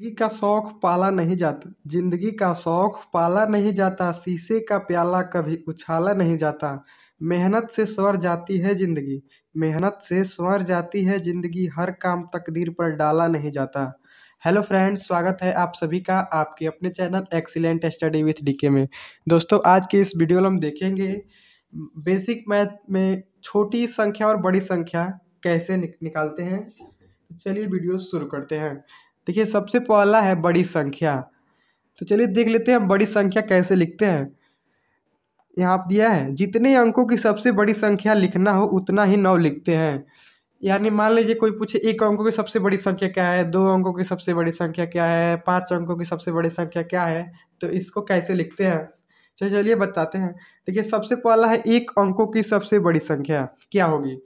जिंदगी का शौक पाला नहीं जाता जिंदगी का शौक पाला नहीं जाता शीशे का प्याला कभी उछाला नहीं जाता मेहनत से स्वर जाती है जिंदगी मेहनत से स्वर जाती है जिंदगी हर काम तकदीर पर डाला नहीं जाता हेलो फ्रेंड्स स्वागत है आप सभी का आपके अपने channel excellent study with DK में दोस्तों आज के इस वीडियो में हम देखेंगे बेसिक मैथ में छोटी संख्या और बड़ी संख्या कैसे निकालते हैं तो चलिए वीडियो शुरू करते हैं देखिए सबसे पहला है बड़ी संख्या तो चलिए देख लेते हैं हम बड़ी संख्या कैसे लिखते हैं यहाँ दिया है जितने अंकों की सबसे बड़ी संख्या लिखना हो उतना ही नौ लिखते हैं यानी मान लीजिए कोई पूछे एक अंकों की सबसे बड़ी संख्या क्या है दो अंकों की सबसे बड़ी संख्या क्या है पांच अंकों की सबसे बड़ी संख्या क्या है तो इसको कैसे लिखते हैं चलिए चलिए बताते हैं देखिए सबसे पहला है एक अंकों की सबसे बड़ी संख्या क्या होगी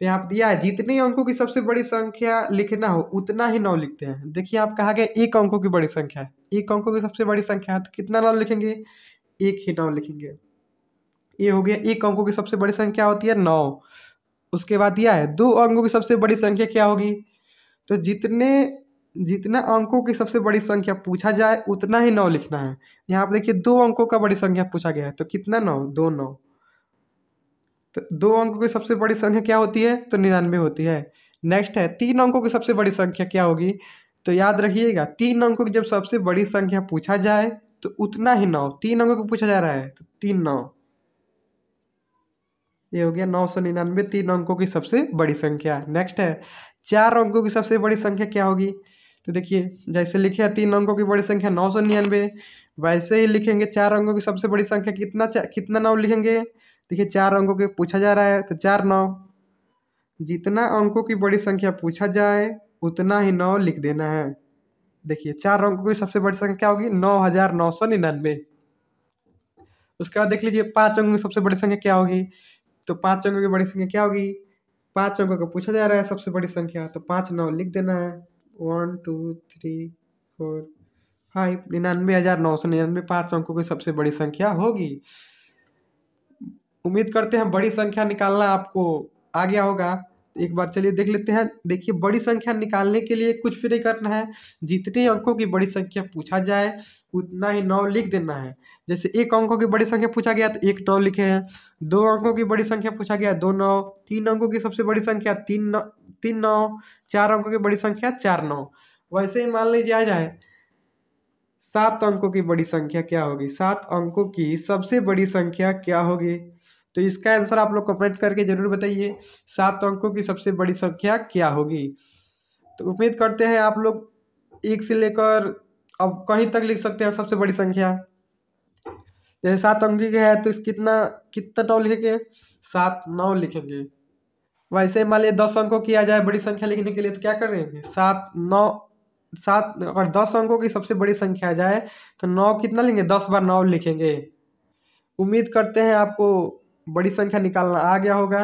तो यहाँ पर दिया है जितने अंकों की सबसे बड़ी संख्या लिखना हो उतना ही नौ लिखते हैं देखिए आप कहा गया एक अंकों की बड़ी संख्या है एक अंकों की सबसे बड़ी संख्या है तो कितना नौ लिखेंगे एक ही नौ लिखेंगे ये हो गया एक अंकों की सबसे बड़ी संख्या होती है नौ उसके बाद यह है दो अंकों की सबसे बड़ी संख्या क्या होगी तो जितने जितना अंकों की सबसे बड़ी संख्या पूछा जाए उतना ही नौ लिखना है यहाँ पर देखिए दो अंकों का बड़ी संख्या पूछा गया है तो कितना नौ दो नौ तो दो अंकों की सबसे बड़ी संख्या क्या होती है तो निन्यानवे होती है नेक्स्ट है तीन अंकों की सबसे बड़ी संख्या क्या होगी तो याद रखिएगा तीन अंकों की जब सबसे बड़ी संख्या पूछा जाए तो उतना ही नौ तीन अंकों को पूछा जा रहा है तो तीन नौ ये हो गया नौ सौ निन्यानवे तीन अंकों की सबसे बड़ी संख्या नेक्स्ट है चार अंकों की सबसे बड़ी संख्या क्या होगी तो देखिए जैसे लिखे है तीन अंकों की बड़ी संख्या नौ सौ निन्यानवे वैसे ही लिखेंगे चार अंकों की सबसे बड़ी संख्या कितना कितना नौ लिखेंगे देखिए चार अंकों के पूछा जा रहा है तो चार नौ जितना अंकों की बड़ी संख्या पूछा जाए उतना ही नौ लिख देना है देखिए चार अंकों की सबसे बड़ी संख्या क्या होगी नौ हजार नौ सौ निन्यानवे उसके बाद देख लीजिए पांच अंकों की सबसे बड़ी संख्या क्या होगी तो पांच अंकों की बड़ी संख्या क्या होगी पांच अंकों का पूछा जा रहा है सबसे बड़ी संख्या तो पाँच नौ लिख देना है one two three four five निन्यानवे हज़ार नौ सौ निन्यानवे पाँच अंकों की सबसे बड़ी संख्या होगी उम्मीद करते हैं बड़ी संख्या निकालना आपको आ गया होगा एक बार चलिए देख लेते हैं देखिए बड़ी संख्या निकालने के लिए कुछ भी नहीं करना है जितने अंकों की बड़ी संख्या पूछा जाए उतना ही नौ लिख देना है जैसे एक अंकों की बड़ी संख्या पूछा गया तो एक नौ लिखे हैं दो अंकों की बड़ी संख्या पूछा गया दो नौ तीन अंकों की सबसे बड़ी संख्या तीन नौ तीन नौ चार अंकों की बड़ी संख्या चार नौ वैसे ही मान लीजिए आ जाए सात अंकों की बड़ी संख्या क्या होगी सात अंकों की सबसे बड़ी संख्या क्या होगी तो इसका आंसर आप लोग कमेंट करके ज़रूर बताइए सात अंकों की सबसे बड़ी संख्या क्या होगी तो उम्मीद करते हैं आप लोग एक से लेकर अब कहीं तक लिख सकते हैं सबसे बड़ी संख्या जैसे सात अंकी की है तो इस कितना कितना नौ लिखेंगे सात नौ लिखेंगे वैसे मान लीजिए दस अंकों की आ जाए बड़ी संख्या लिखने के लिए तो क्या करेंगे सात नौ सात अगर दस अंकों की सबसे बड़ी संख्या आ जाए तो नौ कितना लेंगे दस बार नौ लिखेंगे उम्मीद करते हैं आपको बड़ी संख्या निकालना आ गया होगा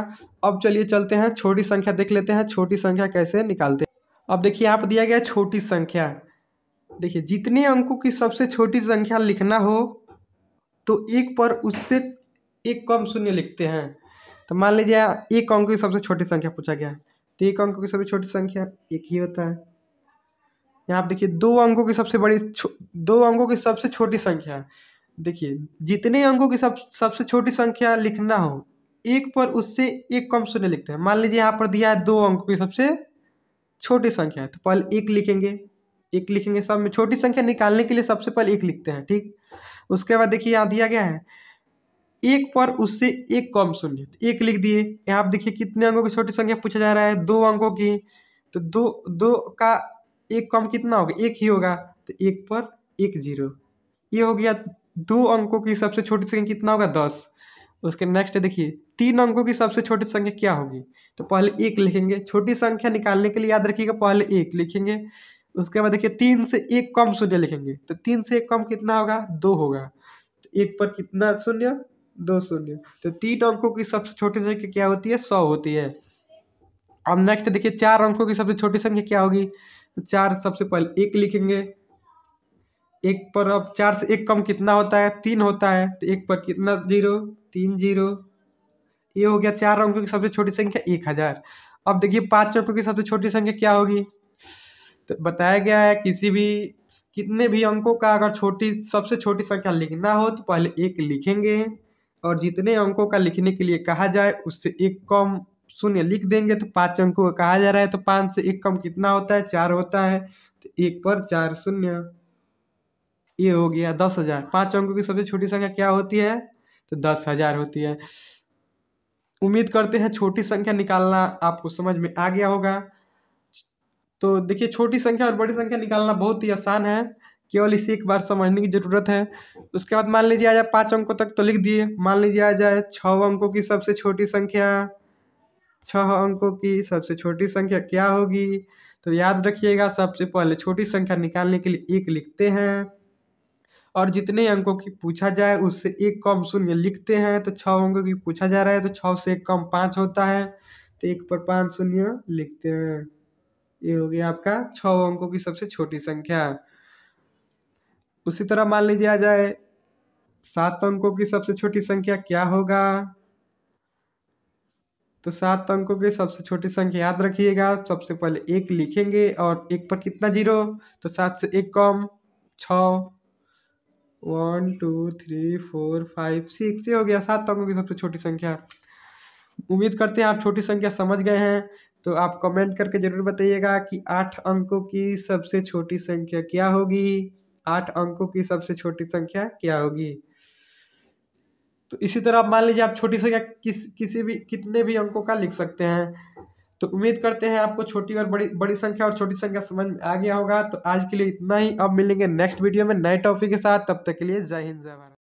अब चलिए चलते हैं छोटी संख्या देख लेते हैं छोटी संख्या कैसे निकालते हैं अब देखिए आप दिया गया छोटी संख्या देखिए जितने अंकों की सबसे छोटी संख्या लिखना हो तो एक पर उससे एक कम शून्य लिखते हैं तो मान लीजिए एक अंक की सबसे छोटी संख्या पूछा गया तो एक अंकों की सबसे छोटी संख्या एक ही होता है यहाँ आप देखिए दो अंकों की सबसे बड़ी दो अंकों की सबसे छोटी संख्या देखिए जितने अंकों की सब सबसे छोटी संख्या लिखना हो एक पर उससे एक कम शून्य लिखते हैं मान लीजिए यहाँ पर दिया है दो अंकों की सबसे छोटी संख्या है तो पहले एक लिखेंगे एक लिखेंगे सब में छोटी संख्या निकालने के लिए सबसे पहले एक लिखते हैं ठीक उसके बाद देखिए यहाँ दिया गया है एक पर उससे एक कम शून्य तो एक लिख दिए यहाँ आप देखिए कितने अंकों की छोटी संख्या पूछा जा रहा है दो अंकों की तो दो दो का एक कम कितना होगा एक ही होगा तो एक पर एक जीरो ये हो गया दो अंकों की सबसे छोटी संख्या कितना होगा दस उसके नेक्स्ट देखिए तीन अंकों की सबसे छोटी संख्या क्या होगी तो पहले एक लिखेंगे छोटी संख्या निकालने के लिए याद रखिएगा पहले एक लिखेंगे उसके बाद देखिए तीन से एक कम शून्य लिखेंगे तो तीन से एक कम कितना होगा दो होगा तो एक पर कितना शून्य दो शून्य तो तीन अंकों की सबसे छोटी संख्या क्या होती है सौ होती है अब नेक्स्ट देखिए चार अंकों की सबसे छोटी संख्या क्या होगी तो चार सबसे पहले एक लिखेंगे एक पर अब चार से एक कम कितना होता है तीन होता है तो एक पर कितना जीरो तीन जीरो ये हो गया चार अंकों की सबसे छोटी संख्या एक हज़ार अब देखिए पाँच अंकों की सबसे छोटी संख्या क्या होगी तो बताया गया है किसी भी कितने भी अंकों का अगर छोटी सबसे छोटी संख्या लिखना हो तो पहले एक लिखेंगे और जितने अंकों का लिखने के लिए कहा जाए उससे एक कम शून्य लिख देंगे तो पाँच अंकों का कहा जा रहा है तो पाँच से एक कम कितना होता है चार होता है तो एक पर चार शून्य ये हो गया दस हज़ार पाँच अंकों की सबसे छोटी संख्या क्या होती है तो दस हज़ार होती है उम्मीद करते हैं छोटी संख्या निकालना आपको समझ में आ गया होगा तो देखिए छोटी संख्या और बड़ी संख्या निकालना बहुत ही आसान है केवल इसे एक बार समझने की ज़रूरत है उसके बाद मान लीजिए आ जाए पाँच अंकों तक तो लिख दिए मान लीजिए आ जाए छ अंकों की सबसे छोटी संख्या छ अंकों की सबसे छोटी संख्या क्या होगी तो याद रखिएगा सबसे पहले छोटी संख्या निकालने के लिए एक लिखते हैं और जितने अंकों की पूछा जाए उससे एक कम शून्य लिखते हैं तो छः अंकों की पूछा जा रहा है तो छः से एक कम पाँच होता है तो एक पर पाँच शून्य लिखते हैं ये हो गया आपका छ अंकों की सबसे छोटी संख्या उसी तरह मान लीजिए आ जाए सात अंकों की सबसे छोटी संख्या क्या होगा तो सात अंकों की सबसे छोटी संख्या याद रखिएगा सबसे पहले एक लिखेंगे और एक पर कितना जीरो तो सात से एक कम छ one two three four five six ये हो गया सात अंकों की सबसे छोटी संख्या उम्मीद करते हैं आप छोटी संख्या समझ गए हैं तो आप कमेंट करके ज़रूर बताइएगा कि आठ अंकों की सबसे छोटी संख्या क्या होगी आठ अंकों की सबसे छोटी संख्या क्या होगी तो इसी तरह आप मान लीजिए आप छोटी संख्या किस किसी भी कितने भी अंकों का लिख सकते हैं तो उम्मीद करते हैं आपको छोटी और बड़ी बड़ी संख्या और छोटी संख्या समझ में आ गया होगा तो आज के लिए इतना ही अब मिलेंगे नेक्स्ट वीडियो में नए टॉपिक के साथ तब तक के लिए जय हिंद जय भारत